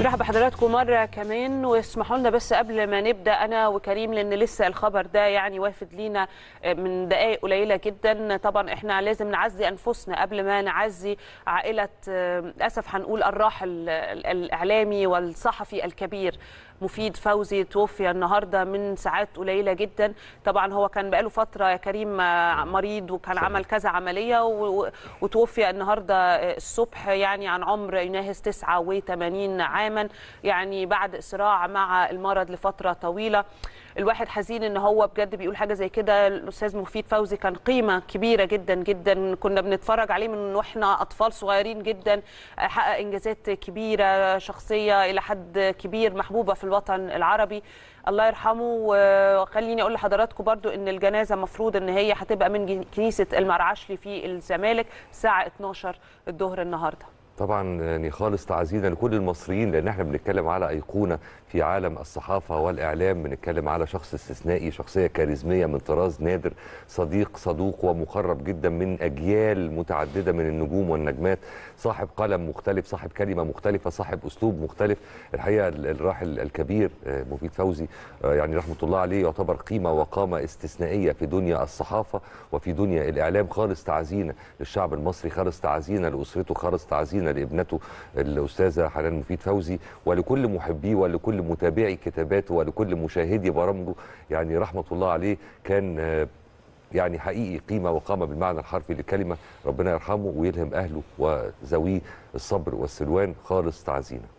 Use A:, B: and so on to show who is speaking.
A: مرحبا بحضراتكم مرة كمان واسمحوا لنا بس قبل ما نبدأ أنا وكريم لأن لسه الخبر ده يعني وافد لينا آه، من دقائق قليلة جدا طبعا إحنا لازم نعزي أنفسنا قبل ما نعزي عائلة آه، أسف هنقول الراحل الإعلامي والصحفي الكبير مفيد فوزي توفي النهارده من ساعات قليله جدا طبعا هو كان بقاله فتره يا كريم مريض وكان عمل كذا عمليه وتوفي النهارده الصبح يعني عن عمر يناهز 89 عاما يعني بعد صراع مع المرض لفتره طويله الواحد حزين ان هو بجد بيقول حاجه زي كده الاستاذ مفيد فوزي كان قيمه كبيره جدا جدا كنا بنتفرج عليه من واحنا اطفال صغيرين جدا حقق انجازات كبيره شخصيه الى حد كبير محبوبه في الوطن العربي الله يرحمه وخليني اقول لحضراتكم برضو ان الجنازه مفروض ان هي هتبقى من كنيسه المرعشلي في الزمالك الساعه 12 الظهر النهارده
B: طبعا يعني خالص تعزينا لكل المصريين لان احنا بنتكلم على ايقونه في عالم الصحافه والاعلام بنتكلم على شخص استثنائي شخصيه كاريزميه من طراز نادر صديق صدوق ومقرب جدا من اجيال متعدده من النجوم والنجمات صاحب قلم مختلف صاحب كلمه مختلفه صاحب اسلوب مختلف الحقيقه الراحل الكبير آه، مفيد فوزي آه، يعني رحمه الله عليه يعتبر قيمه وقامه استثنائيه في دنيا الصحافه وفي دنيا الاعلام خالص تعزينا للشعب المصري خالص تعزينا لاسرته خالص تعزينا تحياتنا لابنته الاستاذه حنان مفيد فوزي ولكل محبيه ولكل متابعي كتاباته ولكل مشاهدي برامجه يعني رحمه الله عليه كان يعني حقيقي قيمة وقامة بالمعنى الحرفي للكلمة ربنا يرحمه ويلهم أهله وزويه الصبر والسلوان خالص تعزينا